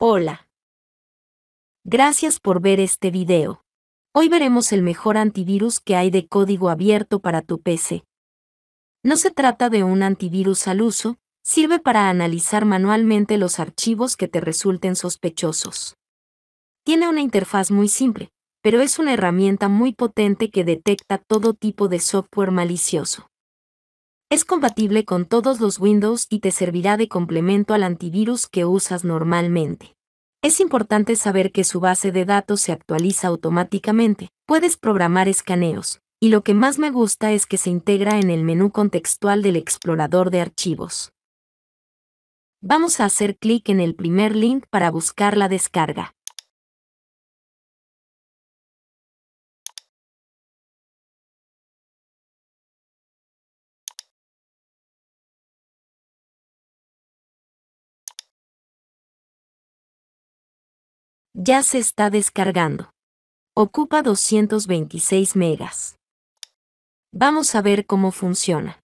Hola. Gracias por ver este video. Hoy veremos el mejor antivirus que hay de código abierto para tu PC. No se trata de un antivirus al uso, sirve para analizar manualmente los archivos que te resulten sospechosos. Tiene una interfaz muy simple, pero es una herramienta muy potente que detecta todo tipo de software malicioso. Es compatible con todos los Windows y te servirá de complemento al antivirus que usas normalmente. Es importante saber que su base de datos se actualiza automáticamente, puedes programar escaneos, y lo que más me gusta es que se integra en el menú contextual del explorador de archivos. Vamos a hacer clic en el primer link para buscar la descarga. Ya se está descargando. Ocupa 226 megas. Vamos a ver cómo funciona.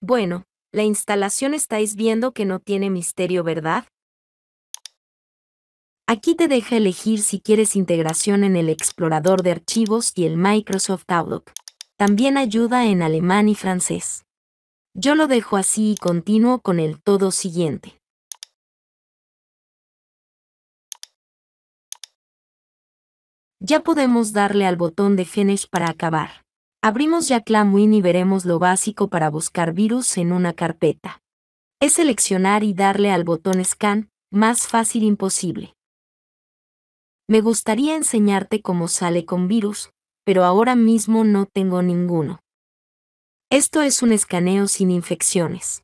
Bueno, la instalación estáis viendo que no tiene misterio, ¿verdad? Aquí te deja elegir si quieres integración en el explorador de archivos y el Microsoft Outlook. También ayuda en alemán y francés. Yo lo dejo así y continúo con el todo siguiente. Ya podemos darle al botón de Finish para acabar. Abrimos ya ClamWin y veremos lo básico para buscar virus en una carpeta. Es seleccionar y darle al botón Scan, más fácil imposible. Me gustaría enseñarte cómo sale con virus, pero ahora mismo no tengo ninguno. Esto es un escaneo sin infecciones.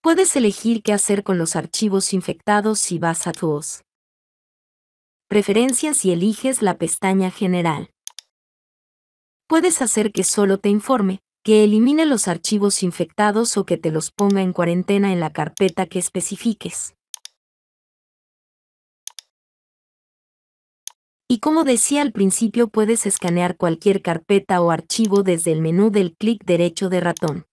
Puedes elegir qué hacer con los archivos infectados si vas a tuos. Preferencias y eliges la pestaña General. Puedes hacer que solo te informe, que elimine los archivos infectados o que te los ponga en cuarentena en la carpeta que especifiques. Y como decía al principio, puedes escanear cualquier carpeta o archivo desde el menú del clic derecho de ratón.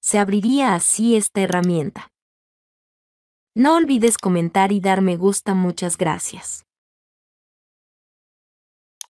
Se abriría así esta herramienta. No olvides comentar y dar me gusta, muchas gracias.